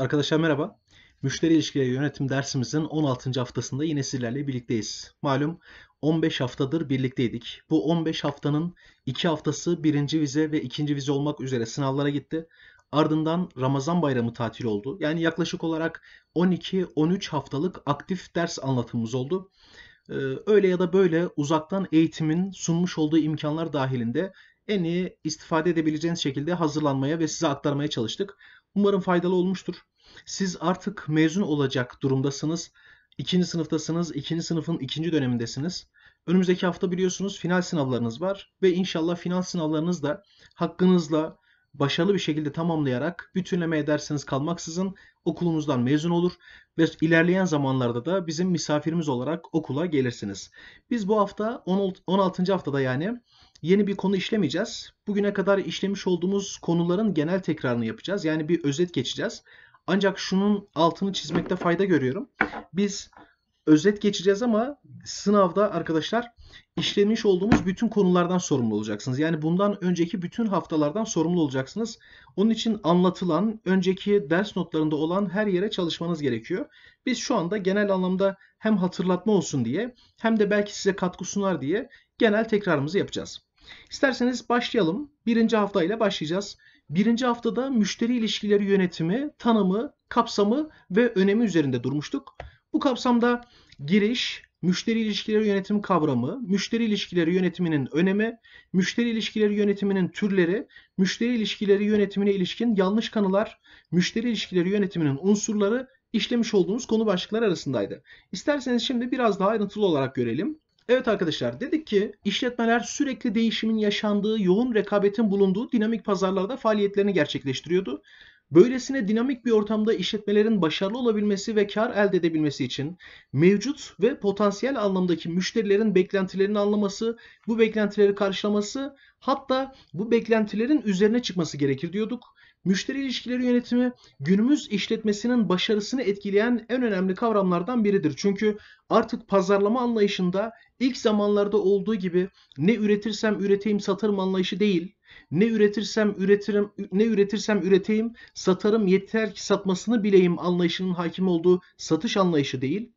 Arkadaşlar merhaba. Müşteri ilişkileri yönetim dersimizin 16. haftasında yine sizlerle birlikteyiz. Malum 15 haftadır birlikteydik. Bu 15 haftanın 2 haftası birinci vize ve ikinci vize olmak üzere sınavlara gitti. Ardından Ramazan bayramı tatil oldu. Yani yaklaşık olarak 12-13 haftalık aktif ders anlatımımız oldu. Ee, öyle ya da böyle uzaktan eğitimin sunmuş olduğu imkanlar dahilinde en iyi istifade edebileceğiniz şekilde hazırlanmaya ve size aktarmaya çalıştık. Umarım faydalı olmuştur. Siz artık mezun olacak durumdasınız. İkinci sınıftasınız. ikinci sınıfın ikinci dönemindesiniz. Önümüzdeki hafta biliyorsunuz final sınavlarınız var ve inşallah final sınavlarınız da hakkınızla başarılı bir şekilde tamamlayarak bütünleme ederseniz kalmaksızın okulumuzdan mezun olur ve ilerleyen zamanlarda da bizim misafirimiz olarak okula gelirsiniz. Biz bu hafta 16. haftada yani yeni bir konu işlemeyeceğiz. Bugüne kadar işlemiş olduğumuz konuların genel tekrarını yapacağız. Yani bir özet geçeceğiz. Ancak şunun altını çizmekte fayda görüyorum. Biz özet geçeceğiz ama sınavda arkadaşlar işlemiş olduğumuz bütün konulardan sorumlu olacaksınız. Yani bundan önceki bütün haftalardan sorumlu olacaksınız. Onun için anlatılan, önceki ders notlarında olan her yere çalışmanız gerekiyor. Biz şu anda genel anlamda hem hatırlatma olsun diye hem de belki size katkı sunar diye genel tekrarımızı yapacağız. İsterseniz başlayalım. Birinci haftayla başlayacağız. Birinci haftada müşteri ilişkileri yönetimi, tanımı, kapsamı ve önemi üzerinde durmuştuk. Bu kapsamda giriş, müşteri ilişkileri yönetimi kavramı, müşteri ilişkileri yönetiminin önemi, müşteri ilişkileri yönetiminin türleri, müşteri ilişkileri yönetimine ilişkin yanlış kanılar, müşteri ilişkileri yönetiminin unsurları işlemiş olduğumuz konu başlıkları arasındaydı. İsterseniz şimdi biraz daha ayrıntılı olarak görelim. Evet arkadaşlar dedik ki işletmeler sürekli değişimin yaşandığı, yoğun rekabetin bulunduğu dinamik pazarlarda faaliyetlerini gerçekleştiriyordu. Böylesine dinamik bir ortamda işletmelerin başarılı olabilmesi ve kar elde edebilmesi için mevcut ve potansiyel anlamdaki müşterilerin beklentilerini anlaması, bu beklentileri karşılaması hatta bu beklentilerin üzerine çıkması gerekir diyorduk. Müşteri ilişkileri yönetimi günümüz işletmesinin başarısını etkileyen en önemli kavramlardan biridir. Çünkü artık pazarlama anlayışında ilk zamanlarda olduğu gibi ne üretirsem üreteyim satarım anlayışı değil, ne üretirsem üretirim, ne üretirsem üreteyim, satarım yeter ki satmasını bileyim anlayışının hakim olduğu satış anlayışı değil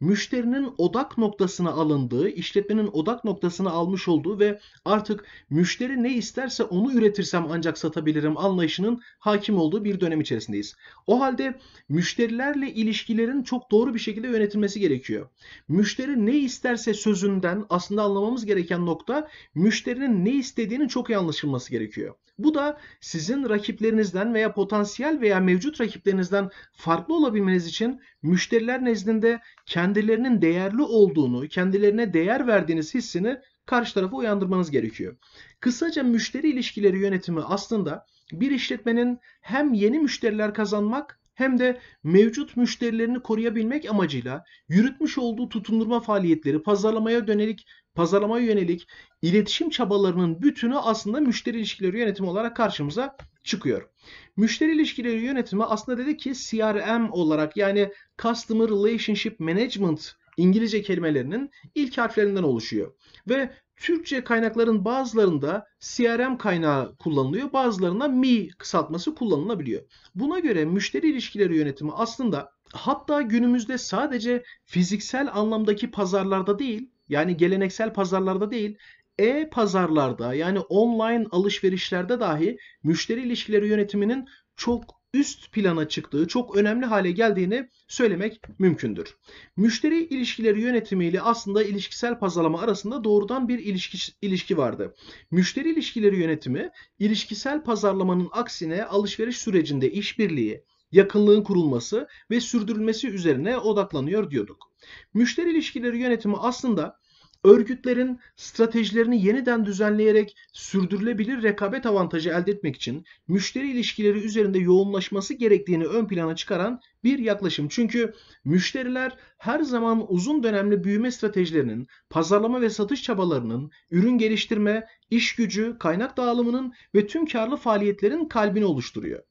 müşterinin odak noktasına alındığı, işletmenin odak noktasına almış olduğu ve artık müşteri ne isterse onu üretirsem ancak satabilirim anlayışının hakim olduğu bir dönem içerisindeyiz. O halde müşterilerle ilişkilerin çok doğru bir şekilde yönetilmesi gerekiyor. Müşteri ne isterse sözünden aslında anlamamız gereken nokta müşterinin ne istediğini çok iyi anlaşılması gerekiyor. Bu da sizin rakiplerinizden veya potansiyel veya mevcut rakiplerinizden farklı olabilmeniz için müşteriler nezdinde kendilerinin değerli olduğunu, kendilerine değer verdiğiniz hissini karşı tarafa uyandırmanız gerekiyor. Kısaca müşteri ilişkileri yönetimi aslında bir işletmenin hem yeni müşteriler kazanmak hem de mevcut müşterilerini koruyabilmek amacıyla yürütmüş olduğu tutundurma faaliyetleri, pazarlamaya dönelik, pazarlamaya yönelik iletişim çabalarının bütünü aslında müşteri ilişkileri yönetimi olarak karşımıza çıkıyor. Müşteri ilişkileri yönetimi aslında dedi ki CRM olarak yani Customer Relationship Management İngilizce kelimelerinin ilk harflerinden oluşuyor. Ve Türkçe kaynakların bazılarında CRM kaynağı kullanılıyor, bazılarında MI kısaltması kullanılabiliyor. Buna göre müşteri ilişkileri yönetimi aslında hatta günümüzde sadece fiziksel anlamdaki pazarlarda değil, yani geleneksel pazarlarda değil, e-pazarlarda yani online alışverişlerde dahi müşteri ilişkileri yönetiminin çok üst plana çıktığı çok önemli hale geldiğini söylemek mümkündür. Müşteri ilişkileri yönetimiyle aslında ilişkisel pazarlama arasında doğrudan bir ilişki, ilişki vardı. Müşteri ilişkileri yönetimi ilişkisel pazarlamanın aksine alışveriş sürecinde işbirliği, yakınlığın kurulması ve sürdürülmesi üzerine odaklanıyor diyorduk. Müşteri ilişkileri yönetimi aslında örgütlerin stratejilerini yeniden düzenleyerek sürdürülebilir rekabet avantajı elde etmek için müşteri ilişkileri üzerinde yoğunlaşması gerektiğini ön plana çıkaran bir yaklaşım. Çünkü müşteriler her zaman uzun dönemli büyüme stratejilerinin, pazarlama ve satış çabalarının, ürün geliştirme, iş gücü, kaynak dağılımının ve tüm karlı faaliyetlerin kalbini oluşturuyor.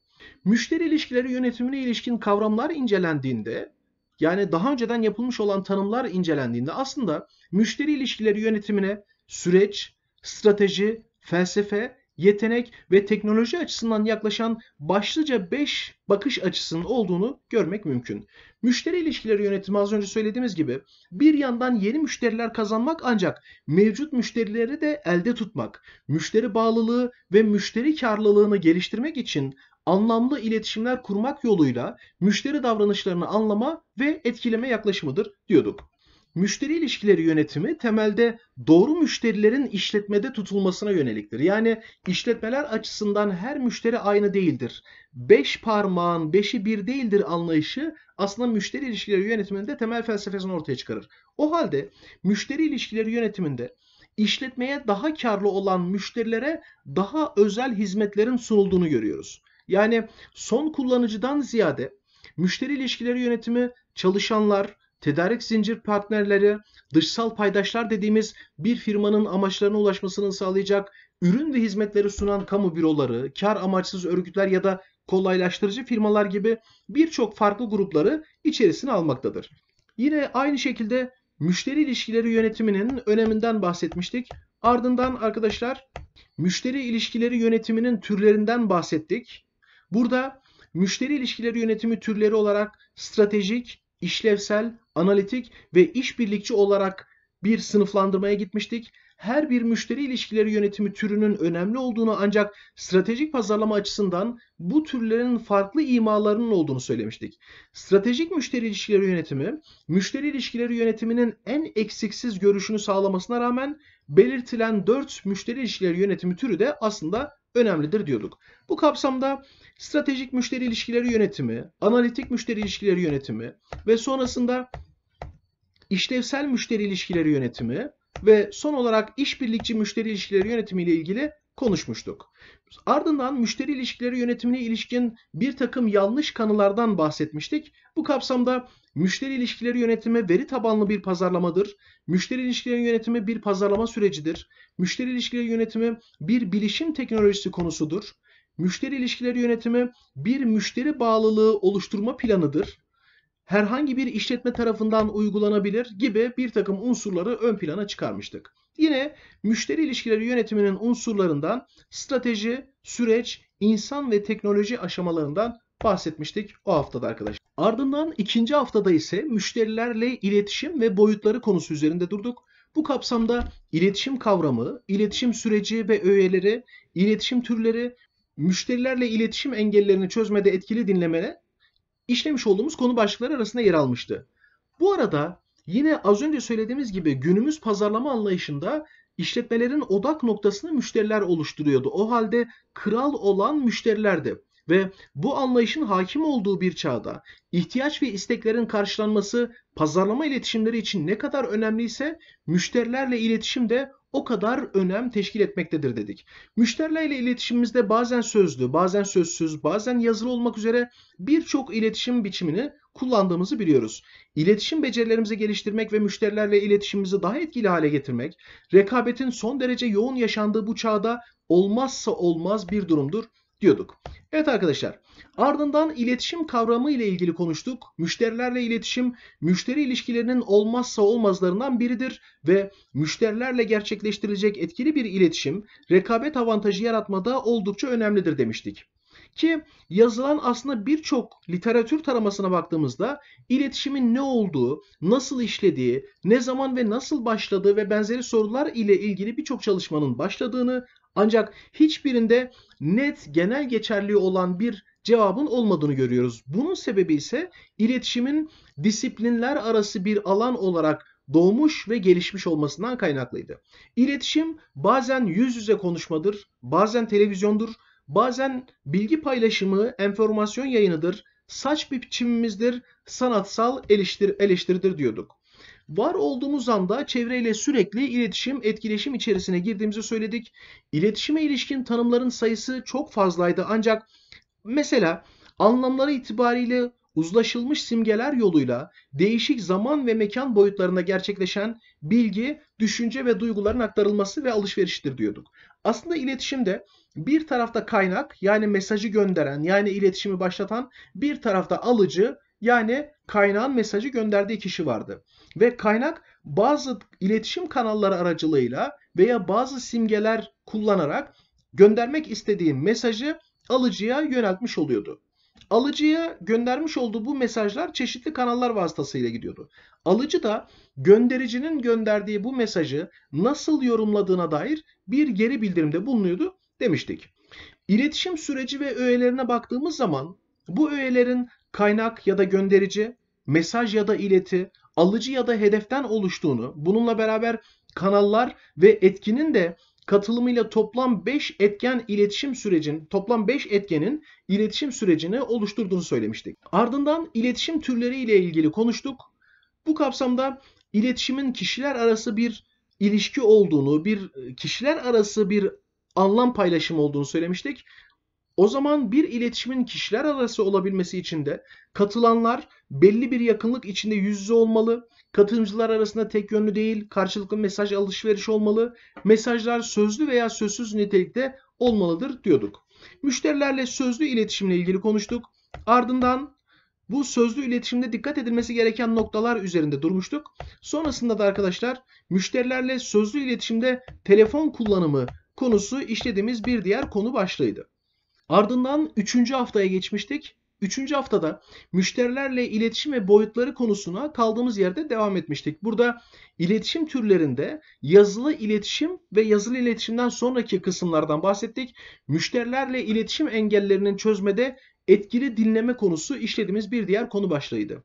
Müşteri ilişkileri yönetimine ilişkin kavramlar incelendiğinde yani daha önceden yapılmış olan tanımlar incelendiğinde aslında müşteri ilişkileri yönetimine süreç, strateji, felsefe, yetenek ve teknoloji açısından yaklaşan başlıca 5 bakış açısının olduğunu görmek mümkün. Müşteri ilişkileri yönetimi az önce söylediğimiz gibi bir yandan yeni müşteriler kazanmak ancak mevcut müşterileri de elde tutmak, müşteri bağlılığı ve müşteri karlılığını geliştirmek için anlamlı iletişimler kurmak yoluyla müşteri davranışlarını anlama ve etkileme yaklaşımıdır diyorduk. Müşteri ilişkileri yönetimi temelde doğru müşterilerin işletmede tutulmasına yöneliktir. Yani işletmeler açısından her müşteri aynı değildir. Beş parmağın beşi bir değildir anlayışı aslında müşteri ilişkileri yönetiminde temel felsefesini ortaya çıkarır. O halde müşteri ilişkileri yönetiminde işletmeye daha karlı olan müşterilere daha özel hizmetlerin sunulduğunu görüyoruz. Yani son kullanıcıdan ziyade müşteri ilişkileri yönetimi çalışanlar, tedarik zincir partnerleri, dışsal paydaşlar dediğimiz bir firmanın amaçlarına ulaşmasını sağlayacak ürün ve hizmetleri sunan kamu büroları, kar amaçsız örgütler ya da kolaylaştırıcı firmalar gibi birçok farklı grupları içerisine almaktadır. Yine aynı şekilde müşteri ilişkileri yönetiminin öneminden bahsetmiştik. Ardından arkadaşlar müşteri ilişkileri yönetiminin türlerinden bahsettik. Burada müşteri ilişkileri yönetimi türleri olarak stratejik, işlevsel, analitik ve işbirlikçi olarak bir sınıflandırmaya gitmiştik. Her bir müşteri ilişkileri yönetimi türünün önemli olduğunu ancak stratejik pazarlama açısından bu türlerin farklı imalarının olduğunu söylemiştik. Stratejik müşteri ilişkileri yönetimi, müşteri ilişkileri yönetiminin en eksiksiz görüşünü sağlamasına rağmen belirtilen 4 müşteri ilişkileri yönetimi türü de aslında önemlidir diyorduk. Bu kapsamda stratejik müşteri ilişkileri yönetimi, analitik müşteri ilişkileri yönetimi ve sonrasında işlevsel müşteri ilişkileri yönetimi ve son olarak işbirlikçi müşteri ilişkileri yönetimi ile ilgili konuşmuştuk. Ardından müşteri ilişkileri yönetimine ilişkin bir takım yanlış kanılardan bahsetmiştik. Bu kapsamda müşteri ilişkileri yönetimi veri tabanlı bir pazarlamadır. Müşteri ilişkileri yönetimi bir pazarlama sürecidir. Müşteri ilişkileri yönetimi bir bilişim teknolojisi konusudur. Müşteri ilişkileri yönetimi bir müşteri bağlılığı oluşturma planıdır. Herhangi bir işletme tarafından uygulanabilir gibi bir takım unsurları ön plana çıkarmıştık. Yine müşteri ilişkileri yönetiminin unsurlarından strateji, süreç, insan ve teknoloji aşamalarından bahsetmiştik o haftada arkadaşlar. Ardından ikinci haftada ise müşterilerle iletişim ve boyutları konusu üzerinde durduk. Bu kapsamda iletişim kavramı, iletişim süreci ve öğeleri, iletişim türleri, müşterilerle iletişim engellerini çözmede etkili dinlemene işlemiş olduğumuz konu başlıkları arasında yer almıştı. Bu arada Yine az önce söylediğimiz gibi günümüz pazarlama anlayışında işletmelerin odak noktasını müşteriler oluşturuyordu. O halde kral olan müşterilerdi. Ve bu anlayışın hakim olduğu bir çağda ihtiyaç ve isteklerin karşılanması pazarlama iletişimleri için ne kadar önemliyse müşterilerle iletişim de o kadar önem teşkil etmektedir dedik. Müşterilerle iletişimimizde bazen sözlü, bazen sözsüz, bazen yazılı olmak üzere birçok iletişim biçimini kullandığımızı biliyoruz. İletişim becerilerimizi geliştirmek ve müşterilerle iletişimimizi daha etkili hale getirmek, rekabetin son derece yoğun yaşandığı bu çağda olmazsa olmaz bir durumdur diyorduk. Evet arkadaşlar ardından iletişim kavramı ile ilgili konuştuk. Müşterilerle iletişim müşteri ilişkilerinin olmazsa olmazlarından biridir ve müşterilerle gerçekleştirilecek etkili bir iletişim rekabet avantajı yaratmada oldukça önemlidir demiştik. Ki yazılan aslında birçok literatür taramasına baktığımızda iletişimin ne olduğu, nasıl işlediği, ne zaman ve nasıl başladığı ve benzeri sorular ile ilgili birçok çalışmanın başladığını ancak hiçbirinde net genel geçerli olan bir cevabın olmadığını görüyoruz. Bunun sebebi ise iletişimin disiplinler arası bir alan olarak doğmuş ve gelişmiş olmasından kaynaklıydı. İletişim bazen yüz yüze konuşmadır, bazen televizyondur, Bazen bilgi paylaşımı, enformasyon yayınıdır, saç biçimimizdir, sanatsal eleştir, eleştiridir diyorduk. Var olduğumuz anda çevreyle sürekli iletişim, etkileşim içerisine girdiğimizi söyledik. İletişime ilişkin tanımların sayısı çok fazlaydı ancak mesela anlamları itibariyle uzlaşılmış simgeler yoluyla değişik zaman ve mekan boyutlarında gerçekleşen bilgi, düşünce ve duyguların aktarılması ve alışveriştir diyorduk. Aslında iletişimde bir tarafta kaynak yani mesajı gönderen yani iletişimi başlatan bir tarafta alıcı yani kaynağın mesajı gönderdiği kişi vardı. Ve kaynak bazı iletişim kanalları aracılığıyla veya bazı simgeler kullanarak göndermek istediği mesajı alıcıya yöneltmiş oluyordu. Alıcıya göndermiş olduğu bu mesajlar çeşitli kanallar vasıtasıyla gidiyordu. Alıcı da göndericinin gönderdiği bu mesajı nasıl yorumladığına dair bir geri bildirimde bulunuyordu demiştik. İletişim süreci ve öğelerine baktığımız zaman bu öğelerin kaynak ya da gönderici, mesaj ya da ileti, alıcı ya da hedeften oluştuğunu, bununla beraber kanallar ve etkinin de katılımıyla toplam 5 etken iletişim sürecin, toplam 5 etkenin iletişim sürecini oluşturduğunu söylemiştik. Ardından iletişim türleri ile ilgili konuştuk. Bu kapsamda iletişimin kişiler arası bir ilişki olduğunu, bir kişiler arası bir anlam paylaşımı olduğunu söylemiştik. O zaman bir iletişimin kişiler arası olabilmesi için de katılanlar belli bir yakınlık içinde yüz yüze olmalı. Katılımcılar arasında tek yönlü değil, karşılıklı mesaj alışverişi olmalı. Mesajlar sözlü veya sözsüz nitelikte olmalıdır diyorduk. Müşterilerle sözlü iletişimle ilgili konuştuk. Ardından bu sözlü iletişimde dikkat edilmesi gereken noktalar üzerinde durmuştuk. Sonrasında da arkadaşlar müşterilerle sözlü iletişimde telefon kullanımı konusu işlediğimiz bir diğer konu başlığıydı. Ardından 3. haftaya geçmiştik. 3. haftada müşterilerle iletişim ve boyutları konusuna kaldığımız yerde devam etmiştik. Burada iletişim türlerinde yazılı iletişim ve yazılı iletişimden sonraki kısımlardan bahsettik. Müşterilerle iletişim engellerinin çözmede etkili dinleme konusu işlediğimiz bir diğer konu başlığıydı.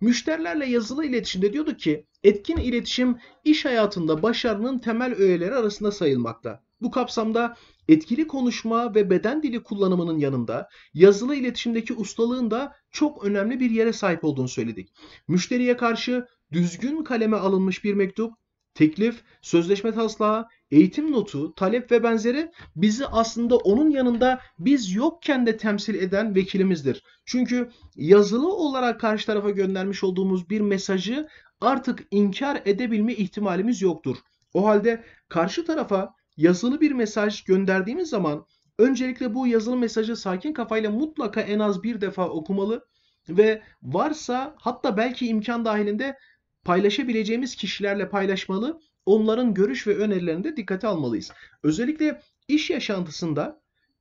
Müşterilerle yazılı iletişimde diyorduk ki etkin iletişim iş hayatında başarının temel öğeleri arasında sayılmakta. Bu kapsamda etkili konuşma ve beden dili kullanımının yanında yazılı iletişimdeki ustalığın da çok önemli bir yere sahip olduğunu söyledik. Müşteriye karşı düzgün kaleme alınmış bir mektup, teklif, sözleşme taslağı, eğitim notu, talep ve benzeri bizi aslında onun yanında biz yokken de temsil eden vekilimizdir. Çünkü yazılı olarak karşı tarafa göndermiş olduğumuz bir mesajı artık inkar edebilme ihtimalimiz yoktur. O halde karşı tarafa yazılı bir mesaj gönderdiğimiz zaman öncelikle bu yazılı mesajı sakin kafayla mutlaka en az bir defa okumalı ve varsa hatta belki imkan dahilinde paylaşabileceğimiz kişilerle paylaşmalı. Onların görüş ve önerilerini de dikkate almalıyız. Özellikle iş yaşantısında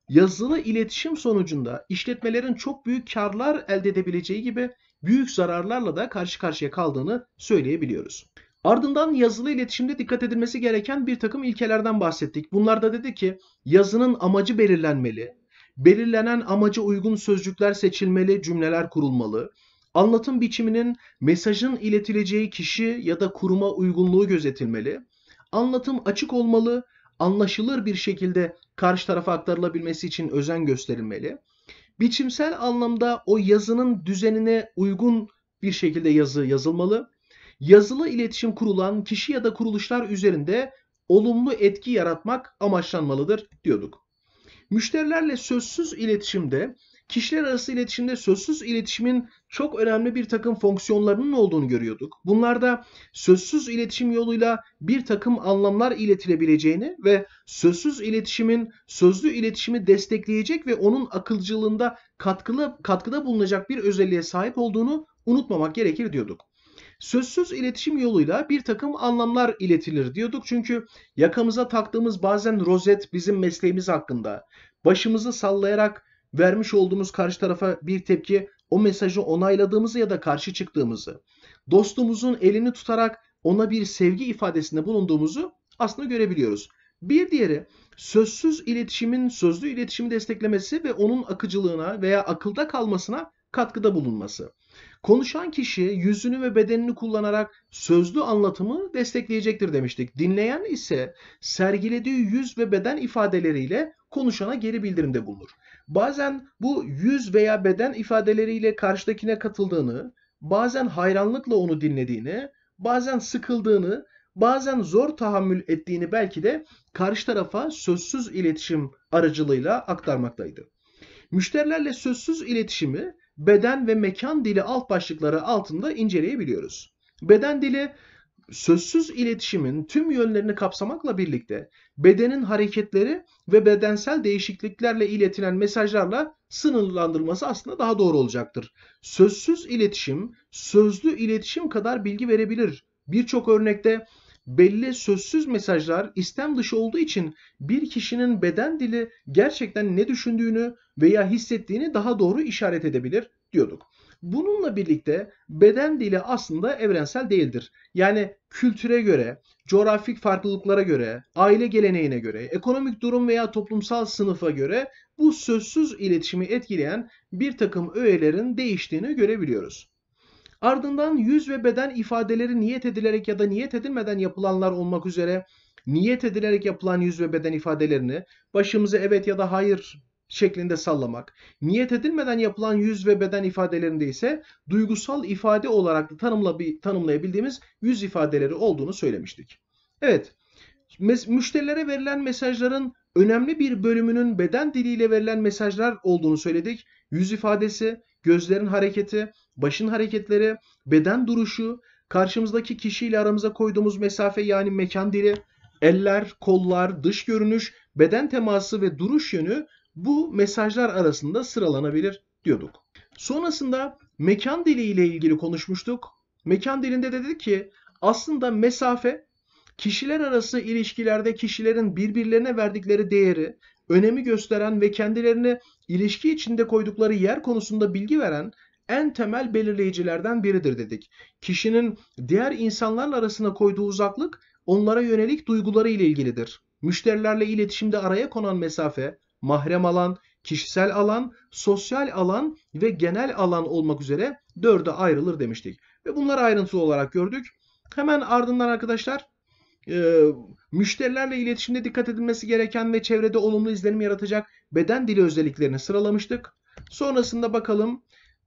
yazılı iletişim sonucunda işletmelerin çok büyük karlar elde edebileceği gibi büyük zararlarla da karşı karşıya kaldığını söyleyebiliyoruz. Ardından yazılı iletişimde dikkat edilmesi gereken bir takım ilkelerden bahsettik. Bunlarda dedi ki yazının amacı belirlenmeli, belirlenen amaca uygun sözcükler seçilmeli, cümleler kurulmalı, anlatım biçiminin mesajın iletileceği kişi ya da kuruma uygunluğu gözetilmeli, anlatım açık olmalı, anlaşılır bir şekilde karşı tarafa aktarılabilmesi için özen gösterilmeli. Biçimsel anlamda o yazının düzenine uygun bir şekilde yazı yazılmalı yazılı iletişim kurulan kişi ya da kuruluşlar üzerinde olumlu etki yaratmak amaçlanmalıdır diyorduk. Müşterilerle sözsüz iletişimde, kişiler arası iletişimde sözsüz iletişimin çok önemli bir takım fonksiyonlarının olduğunu görüyorduk. Bunlarda sözsüz iletişim yoluyla bir takım anlamlar iletilebileceğini ve sözsüz iletişimin sözlü iletişimi destekleyecek ve onun akılcılığında katkılı, katkıda bulunacak bir özelliğe sahip olduğunu unutmamak gerekir diyorduk. Sözsüz iletişim yoluyla bir takım anlamlar iletilir diyorduk. Çünkü yakamıza taktığımız bazen rozet bizim mesleğimiz hakkında. Başımızı sallayarak vermiş olduğumuz karşı tarafa bir tepki o mesajı onayladığımızı ya da karşı çıktığımızı, dostumuzun elini tutarak ona bir sevgi ifadesinde bulunduğumuzu aslında görebiliyoruz. Bir diğeri sözsüz iletişimin sözlü iletişimi desteklemesi ve onun akıcılığına veya akılda kalmasına katkıda bulunması. Konuşan kişi yüzünü ve bedenini kullanarak sözlü anlatımı destekleyecektir demiştik. Dinleyen ise sergilediği yüz ve beden ifadeleriyle konuşana geri bildirimde bulunur. Bazen bu yüz veya beden ifadeleriyle karşıdakine katıldığını, bazen hayranlıkla onu dinlediğini, bazen sıkıldığını, bazen zor tahammül ettiğini belki de karşı tarafa sözsüz iletişim aracılığıyla aktarmaktaydı. Müşterilerle sözsüz iletişimi beden ve mekan dili alt başlıkları altında inceleyebiliyoruz. Beden dili sözsüz iletişimin tüm yönlerini kapsamakla birlikte bedenin hareketleri ve bedensel değişikliklerle iletilen mesajlarla sınırlandırılması aslında daha doğru olacaktır. Sözsüz iletişim sözlü iletişim kadar bilgi verebilir. Birçok örnekte belli sözsüz mesajlar istem dışı olduğu için bir kişinin beden dili gerçekten ne düşündüğünü veya hissettiğini daha doğru işaret edebilir diyorduk. Bununla birlikte beden dili aslında evrensel değildir. Yani kültüre göre, coğrafik farklılıklara göre, aile geleneğine göre, ekonomik durum veya toplumsal sınıfa göre bu sözsüz iletişimi etkileyen bir takım öğelerin değiştiğini görebiliyoruz. Ardından yüz ve beden ifadeleri niyet edilerek ya da niyet edilmeden yapılanlar olmak üzere niyet edilerek yapılan yüz ve beden ifadelerini başımızı evet ya da hayır şeklinde sallamak. Niyet edilmeden yapılan yüz ve beden ifadelerinde ise duygusal ifade olarak da tanımla tanımlayabildiğimiz yüz ifadeleri olduğunu söylemiştik. Evet, müşterilere verilen mesajların önemli bir bölümünün beden diliyle verilen mesajlar olduğunu söyledik. Yüz ifadesi, gözlerin hareketi, başın hareketleri, beden duruşu, karşımızdaki kişiyle aramıza koyduğumuz mesafe yani mekan dili, eller, kollar, dış görünüş, beden teması ve duruş yönü bu mesajlar arasında sıralanabilir diyorduk. Sonrasında mekan dili ile ilgili konuşmuştuk. Mekan dilinde de dedi ki aslında mesafe kişiler arası ilişkilerde kişilerin birbirlerine verdikleri değeri, önemi gösteren ve kendilerini ilişki içinde koydukları yer konusunda bilgi veren en temel belirleyicilerden biridir dedik. Kişinin diğer insanlarla arasına koyduğu uzaklık onlara yönelik duyguları ile ilgilidir. Müşterilerle iletişimde araya konan mesafe, mahrem alan, kişisel alan, sosyal alan ve genel alan olmak üzere dörde ayrılır demiştik. Ve bunları ayrıntılı olarak gördük. Hemen ardından arkadaşlar e, müşterilerle iletişimde dikkat edilmesi gereken ve çevrede olumlu izlenim yaratacak beden dili özelliklerini sıralamıştık. Sonrasında bakalım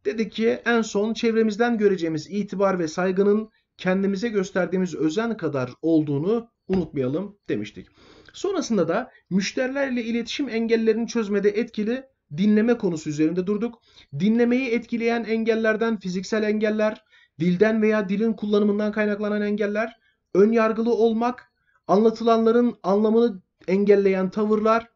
Dedi ki en son çevremizden göreceğimiz itibar ve saygının kendimize gösterdiğimiz özen kadar olduğunu unutmayalım demiştik. Sonrasında da müşterilerle iletişim engellerini çözmede etkili dinleme konusu üzerinde durduk. Dinlemeyi etkileyen engellerden fiziksel engeller, dilden veya dilin kullanımından kaynaklanan engeller, ön yargılı olmak, anlatılanların anlamını engelleyen tavırlar,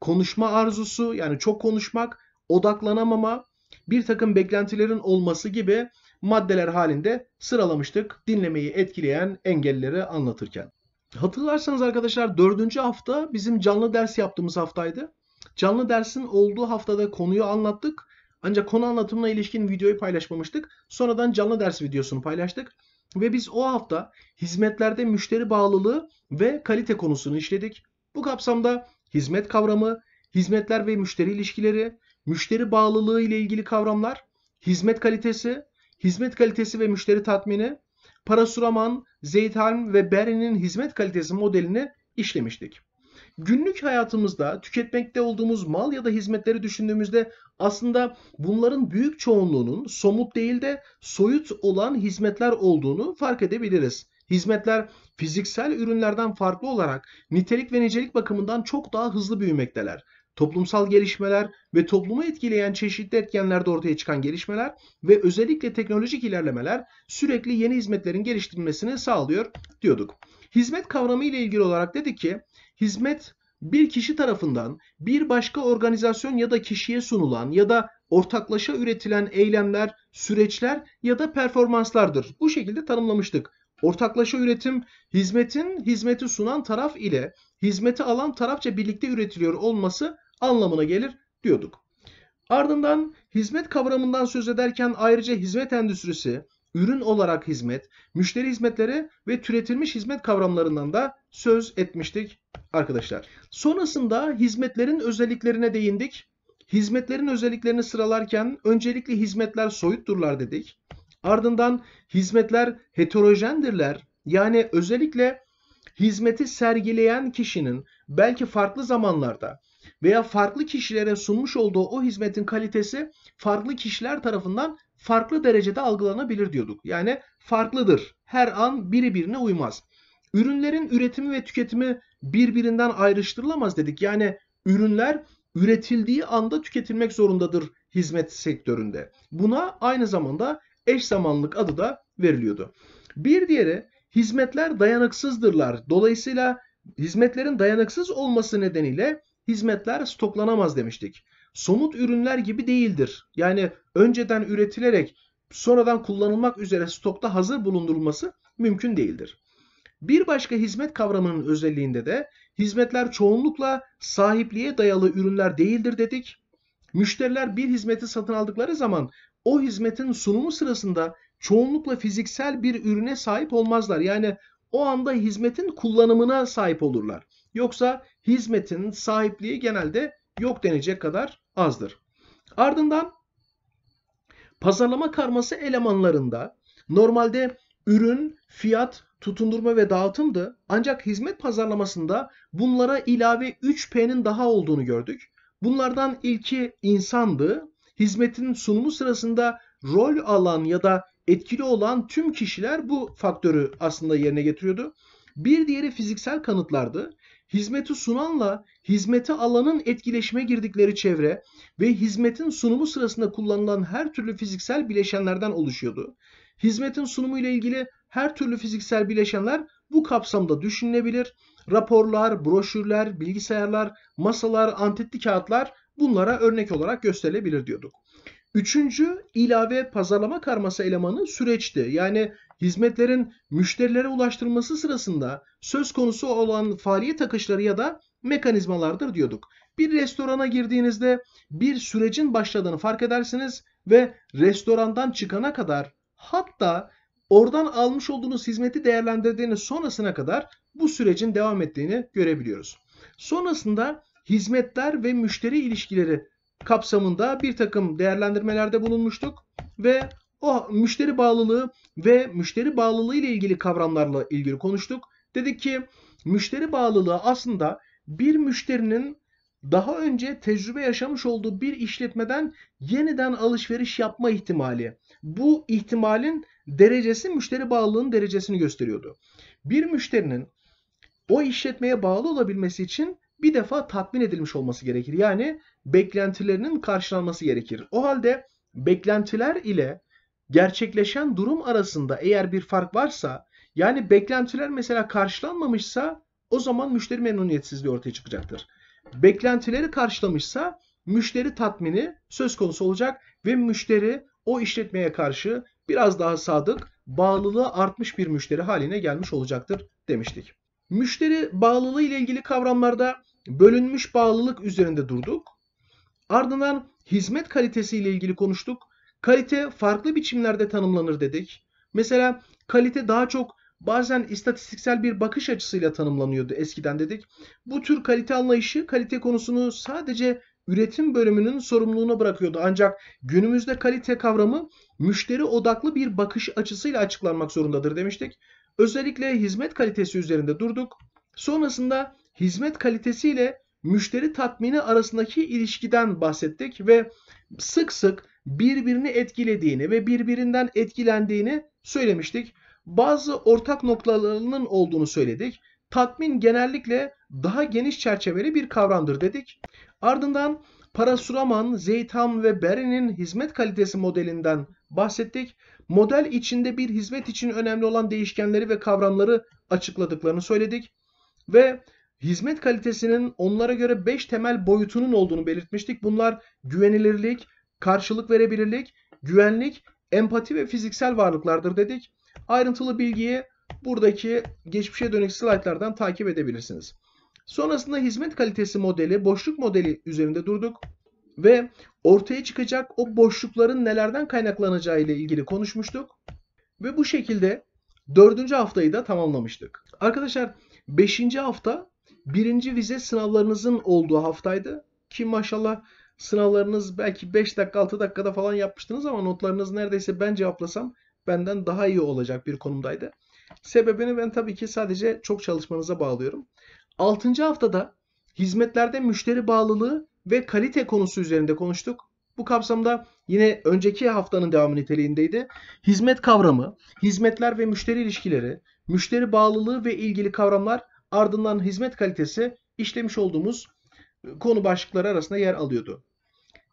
konuşma arzusu yani çok konuşmak, odaklanamama, bir takım beklentilerin olması gibi maddeler halinde sıralamıştık dinlemeyi etkileyen engelleri anlatırken. Hatırlarsanız arkadaşlar dördüncü hafta bizim canlı ders yaptığımız haftaydı. Canlı dersin olduğu haftada konuyu anlattık. Ancak konu anlatımına ilişkin videoyu paylaşmamıştık. Sonradan canlı ders videosunu paylaştık. Ve biz o hafta hizmetlerde müşteri bağlılığı ve kalite konusunu işledik. Bu kapsamda hizmet kavramı, hizmetler ve müşteri ilişkileri, müşteri bağlılığı ile ilgili kavramlar, hizmet kalitesi, hizmet kalitesi ve müşteri tatmini, Parasuraman, Zeythelm ve Berry'nin hizmet kalitesi modelini işlemiştik. Günlük hayatımızda tüketmekte olduğumuz mal ya da hizmetleri düşündüğümüzde aslında bunların büyük çoğunluğunun somut değil de soyut olan hizmetler olduğunu fark edebiliriz. Hizmetler fiziksel ürünlerden farklı olarak nitelik ve nicelik bakımından çok daha hızlı büyümekteler toplumsal gelişmeler ve toplumu etkileyen çeşitli etkenlerde ortaya çıkan gelişmeler ve özellikle teknolojik ilerlemeler sürekli yeni hizmetlerin geliştirilmesini sağlıyor diyorduk. Hizmet kavramı ile ilgili olarak dedi ki hizmet bir kişi tarafından bir başka organizasyon ya da kişiye sunulan ya da ortaklaşa üretilen eylemler, süreçler ya da performanslardır. Bu şekilde tanımlamıştık. Ortaklaşa üretim hizmetin hizmeti sunan taraf ile hizmeti alan tarafça birlikte üretiliyor olması anlamına gelir diyorduk. Ardından hizmet kavramından söz ederken ayrıca hizmet endüstrisi, ürün olarak hizmet, müşteri hizmetleri ve türetilmiş hizmet kavramlarından da söz etmiştik arkadaşlar. Sonrasında hizmetlerin özelliklerine değindik. Hizmetlerin özelliklerini sıralarken öncelikle hizmetler soyutturlar dedik. Ardından hizmetler heterojendirler. Yani özellikle hizmeti sergileyen kişinin belki farklı zamanlarda veya farklı kişilere sunmuş olduğu o hizmetin kalitesi farklı kişiler tarafından farklı derecede algılanabilir diyorduk. Yani farklıdır. Her an biri birine uymaz. Ürünlerin üretimi ve tüketimi birbirinden ayrıştırılamaz dedik. Yani ürünler üretildiği anda tüketilmek zorundadır hizmet sektöründe. Buna aynı zamanda eş zamanlılık adı da veriliyordu. Bir diğeri hizmetler dayanıksızdırlar. Dolayısıyla hizmetlerin dayanıksız olması nedeniyle hizmetler stoklanamaz demiştik. Somut ürünler gibi değildir. Yani önceden üretilerek sonradan kullanılmak üzere stokta hazır bulundurulması mümkün değildir. Bir başka hizmet kavramının özelliğinde de hizmetler çoğunlukla sahipliğe dayalı ürünler değildir dedik. Müşteriler bir hizmeti satın aldıkları zaman o hizmetin sunumu sırasında çoğunlukla fiziksel bir ürüne sahip olmazlar. Yani o anda hizmetin kullanımına sahip olurlar. Yoksa hizmetin sahipliği genelde yok denecek kadar azdır. Ardından pazarlama karması elemanlarında normalde ürün, fiyat, tutundurma ve dağıtımdı. Ancak hizmet pazarlamasında bunlara ilave 3P'nin daha olduğunu gördük. Bunlardan ilki insandı. Hizmetin sunumu sırasında rol alan ya da etkili olan tüm kişiler bu faktörü aslında yerine getiriyordu. Bir diğeri fiziksel kanıtlardı hizmeti sunanla hizmete alanın etkileşime girdikleri çevre ve hizmetin sunumu sırasında kullanılan her türlü fiziksel bileşenlerden oluşuyordu. Hizmetin sunumu ile ilgili her türlü fiziksel bileşenler bu kapsamda düşünülebilir. Raporlar, broşürler, bilgisayarlar, masalar, antetli kağıtlar bunlara örnek olarak gösterilebilir diyorduk. Üçüncü ilave pazarlama karması elemanı süreçti. Yani hizmetlerin müşterilere ulaştırılması sırasında söz konusu olan faaliyet akışları ya da mekanizmalardır diyorduk. Bir restorana girdiğinizde bir sürecin başladığını fark edersiniz ve restorandan çıkana kadar hatta oradan almış olduğunuz hizmeti değerlendirdiğiniz sonrasına kadar bu sürecin devam ettiğini görebiliyoruz. Sonrasında hizmetler ve müşteri ilişkileri kapsamında bir takım değerlendirmelerde bulunmuştuk ve o müşteri bağlılığı ve müşteri bağlılığı ile ilgili kavramlarla ilgili konuştuk. Dedik ki müşteri bağlılığı aslında bir müşterinin daha önce tecrübe yaşamış olduğu bir işletmeden yeniden alışveriş yapma ihtimali. Bu ihtimalin derecesi müşteri bağlılığının derecesini gösteriyordu. Bir müşterinin o işletmeye bağlı olabilmesi için bir defa tatmin edilmiş olması gerekir. Yani beklentilerinin karşılanması gerekir. O halde beklentiler ile gerçekleşen durum arasında eğer bir fark varsa yani beklentiler mesela karşılanmamışsa o zaman müşteri memnuniyetsizliği ortaya çıkacaktır. Beklentileri karşılamışsa müşteri tatmini söz konusu olacak ve müşteri o işletmeye karşı biraz daha sadık, bağlılığı artmış bir müşteri haline gelmiş olacaktır demiştik. Müşteri bağlılığı ile ilgili kavramlarda bölünmüş bağlılık üzerinde durduk. Ardından hizmet kalitesi ile ilgili konuştuk. Kalite farklı biçimlerde tanımlanır dedik. Mesela kalite daha çok bazen istatistiksel bir bakış açısıyla tanımlanıyordu eskiden dedik. Bu tür kalite anlayışı kalite konusunu sadece üretim bölümünün sorumluluğuna bırakıyordu. Ancak günümüzde kalite kavramı müşteri odaklı bir bakış açısıyla açıklanmak zorundadır demiştik. Özellikle hizmet kalitesi üzerinde durduk. Sonrasında hizmet kalitesiyle müşteri tatmini arasındaki ilişkiden bahsettik ve sık sık birbirini etkilediğini ve birbirinden etkilendiğini söylemiştik. Bazı ortak noktalarının olduğunu söyledik. Tatmin genellikle daha geniş çerçeveli bir kavramdır dedik. Ardından Parasuraman, Zeytam ve Berry'nin hizmet kalitesi modelinden bahsettik. Model içinde bir hizmet için önemli olan değişkenleri ve kavramları açıkladıklarını söyledik. Ve hizmet kalitesinin onlara göre 5 temel boyutunun olduğunu belirtmiştik. Bunlar güvenilirlik, karşılık verebilirlik, güvenlik, empati ve fiziksel varlıklardır dedik. Ayrıntılı bilgiyi buradaki geçmişe dönük slaytlardan takip edebilirsiniz. Sonrasında hizmet kalitesi modeli, boşluk modeli üzerinde durduk ve ortaya çıkacak o boşlukların nelerden kaynaklanacağı ile ilgili konuşmuştuk. Ve bu şekilde dördüncü haftayı da tamamlamıştık. Arkadaşlar beşinci hafta birinci vize sınavlarınızın olduğu haftaydı. Ki maşallah Sınavlarınız belki 5 dakika 6 dakikada falan yapmıştınız ama notlarınız neredeyse ben cevaplasam benden daha iyi olacak bir konumdaydı. Sebebini ben tabii ki sadece çok çalışmanıza bağlıyorum. 6. haftada hizmetlerde müşteri bağlılığı ve kalite konusu üzerinde konuştuk. Bu kapsamda yine önceki haftanın devamı niteliğindeydi. Hizmet kavramı, hizmetler ve müşteri ilişkileri, müşteri bağlılığı ve ilgili kavramlar ardından hizmet kalitesi işlemiş olduğumuz konu başlıkları arasında yer alıyordu.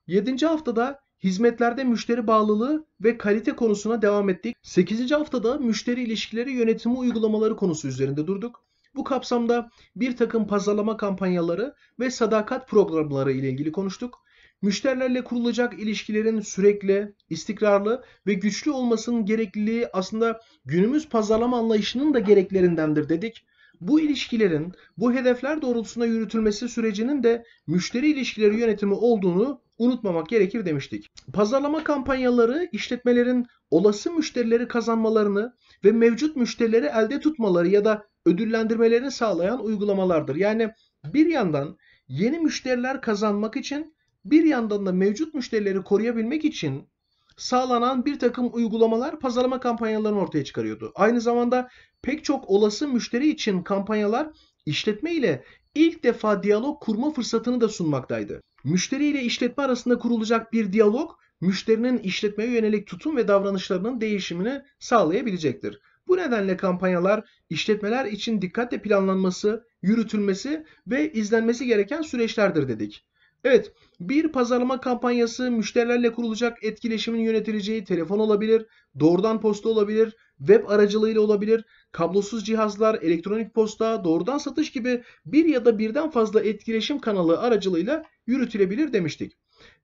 7. haftada hizmetlerde müşteri bağlılığı ve kalite konusuna devam ettik. 8. haftada müşteri ilişkileri yönetimi uygulamaları konusu üzerinde durduk. Bu kapsamda bir takım pazarlama kampanyaları ve sadakat programları ile ilgili konuştuk. Müşterilerle kurulacak ilişkilerin sürekli, istikrarlı ve güçlü olmasının gerekliliği aslında günümüz pazarlama anlayışının da gereklerindendir dedik. Bu ilişkilerin bu hedefler doğrultusunda yürütülmesi sürecinin de müşteri ilişkileri yönetimi olduğunu unutmamak gerekir demiştik. Pazarlama kampanyaları işletmelerin olası müşterileri kazanmalarını ve mevcut müşterileri elde tutmaları ya da ödüllendirmelerini sağlayan uygulamalardır. Yani bir yandan yeni müşteriler kazanmak için bir yandan da mevcut müşterileri koruyabilmek için sağlanan bir takım uygulamalar pazarlama kampanyalarını ortaya çıkarıyordu. Aynı zamanda pek çok olası müşteri için kampanyalar işletme ile ilk defa diyalog kurma fırsatını da sunmaktaydı. Müşteri ile işletme arasında kurulacak bir diyalog müşterinin işletmeye yönelik tutum ve davranışlarının değişimini sağlayabilecektir. Bu nedenle kampanyalar işletmeler için dikkatle planlanması, yürütülmesi ve izlenmesi gereken süreçlerdir dedik. Evet, bir pazarlama kampanyası müşterilerle kurulacak etkileşimin yönetileceği telefon olabilir, doğrudan posta olabilir, web aracılığıyla olabilir, kablosuz cihazlar, elektronik posta, doğrudan satış gibi bir ya da birden fazla etkileşim kanalı aracılığıyla yürütülebilir demiştik.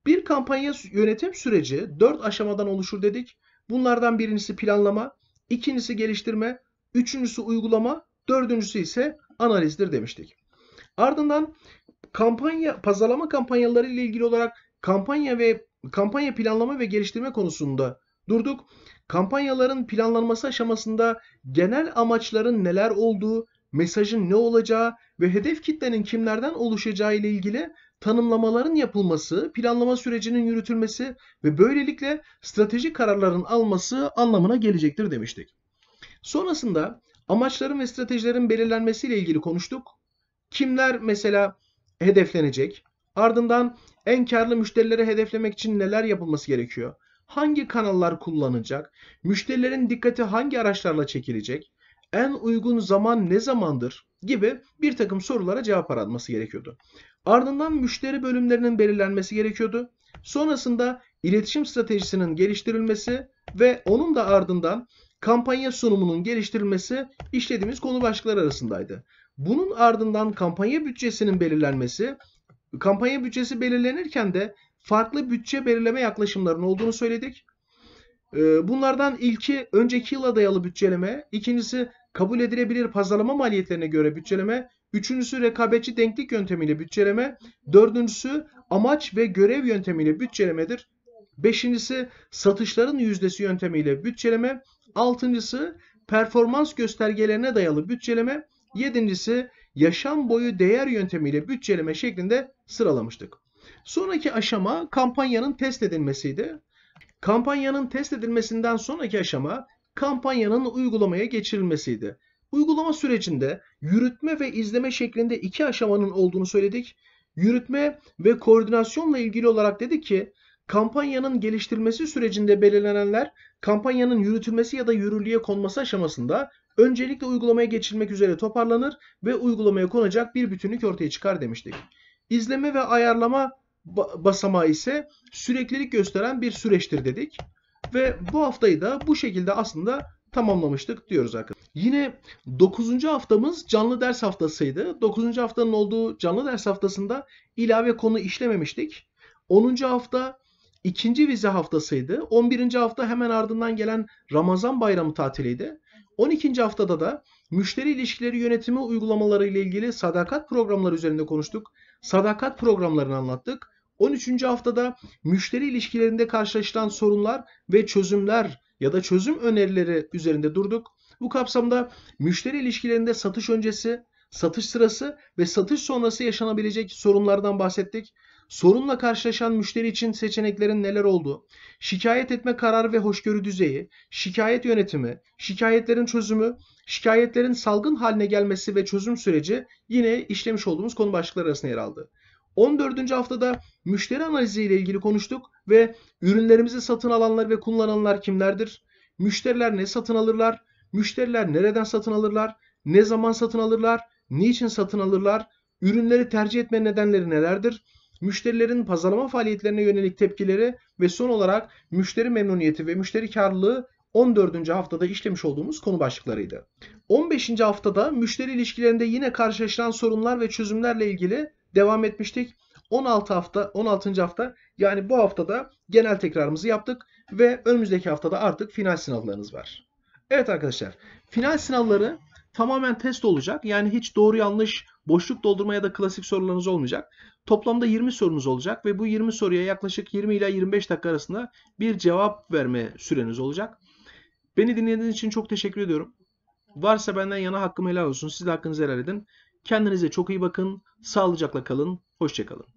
Bir kampanya yönetim süreci 4 aşamadan oluşur dedik. Bunlardan birincisi planlama, ikincisi geliştirme, üçüncüsü uygulama, dördüncüsü ise analizdir demiştik. Ardından kampanya pazarlama kampanyaları ile ilgili olarak kampanya ve kampanya planlama ve geliştirme konusunda durduk. Kampanyaların planlanması aşamasında genel amaçların neler olduğu, mesajın ne olacağı ve hedef kitlenin kimlerden oluşacağı ile ilgili tanımlamaların yapılması, planlama sürecinin yürütülmesi ve böylelikle stratejik kararların alması anlamına gelecektir demiştik. Sonrasında amaçların ve stratejilerin belirlenmesi ile ilgili konuştuk. Kimler mesela hedeflenecek? Ardından en karlı müşterileri hedeflemek için neler yapılması gerekiyor? Hangi kanallar kullanılacak? Müşterilerin dikkati hangi araçlarla çekilecek? En uygun zaman ne zamandır? Gibi bir takım sorulara cevap aranması gerekiyordu. Ardından müşteri bölümlerinin belirlenmesi gerekiyordu. Sonrasında iletişim stratejisinin geliştirilmesi ve onun da ardından kampanya sunumunun geliştirilmesi işlediğimiz konu başlıkları arasındaydı. Bunun ardından kampanya bütçesinin belirlenmesi, kampanya bütçesi belirlenirken de farklı bütçe belirleme yaklaşımlarının olduğunu söyledik. Ee, bunlardan ilki önceki yıla dayalı bütçeleme, ikincisi kabul edilebilir pazarlama maliyetlerine göre bütçeleme, üçüncüsü rekabetçi denklik yöntemiyle bütçeleme, dördüncüsü amaç ve görev yöntemiyle bütçelemedir. Beşincisi satışların yüzdesi yöntemiyle bütçeleme, altıncısı performans göstergelerine dayalı bütçeleme, Yedincisi yaşam boyu değer yöntemiyle bütçeleme şeklinde sıralamıştık. Sonraki aşama kampanyanın test edilmesiydi. Kampanyanın test edilmesinden sonraki aşama kampanyanın uygulamaya geçirilmesiydi. Uygulama sürecinde yürütme ve izleme şeklinde iki aşamanın olduğunu söyledik. Yürütme ve koordinasyonla ilgili olarak dedik ki kampanyanın geliştirmesi sürecinde belirlenenler kampanyanın yürütülmesi ya da yürürlüğe konması aşamasında öncelikle uygulamaya geçilmek üzere toparlanır ve uygulamaya konacak bir bütünlük ortaya çıkar demiştik. İzleme ve ayarlama basamağı ise süreklilik gösteren bir süreçtir dedik. Ve bu haftayı da bu şekilde aslında tamamlamıştık diyoruz arkadaşlar. Yine 9. haftamız canlı ders haftasıydı. 9. haftanın olduğu canlı ders haftasında ilave konu işlememiştik. 10. hafta ikinci vize haftasıydı. 11. hafta hemen ardından gelen Ramazan bayramı tatiliydi. 12. haftada da müşteri ilişkileri yönetimi uygulamaları ile ilgili sadakat programları üzerinde konuştuk. Sadakat programlarını anlattık. 13. haftada müşteri ilişkilerinde karşılaşılan sorunlar ve çözümler ya da çözüm önerileri üzerinde durduk. Bu kapsamda müşteri ilişkilerinde satış öncesi, satış sırası ve satış sonrası yaşanabilecek sorunlardan bahsettik sorunla karşılaşan müşteri için seçeneklerin neler olduğu, şikayet etme kararı ve hoşgörü düzeyi, şikayet yönetimi, şikayetlerin çözümü, şikayetlerin salgın haline gelmesi ve çözüm süreci yine işlemiş olduğumuz konu başlıkları arasında yer aldı. 14. haftada müşteri analizi ile ilgili konuştuk ve ürünlerimizi satın alanlar ve kullananlar kimlerdir? Müşteriler ne satın alırlar? Müşteriler nereden satın alırlar? Ne zaman satın alırlar? Niçin satın alırlar? Ürünleri tercih etme nedenleri nelerdir? müşterilerin pazarlama faaliyetlerine yönelik tepkileri ve son olarak müşteri memnuniyeti ve müşteri karlılığı 14. haftada işlemiş olduğumuz konu başlıklarıydı. 15. haftada müşteri ilişkilerinde yine karşılaşılan sorunlar ve çözümlerle ilgili devam etmiştik. 16 hafta 16. hafta yani bu haftada genel tekrarımızı yaptık ve önümüzdeki haftada artık final sınavlarınız var. Evet arkadaşlar, final sınavları tamamen test olacak. Yani hiç doğru yanlış boşluk doldurmaya da klasik sorularınız olmayacak. Toplamda 20 sorunuz olacak ve bu 20 soruya yaklaşık 20 ila 25 dakika arasında bir cevap verme süreniz olacak. Beni dinlediğiniz için çok teşekkür ediyorum. Varsa benden yana hakkım helal olsun. Siz de hakkınızı helal edin. Kendinize çok iyi bakın. Sağlıcakla kalın. Hoşçakalın.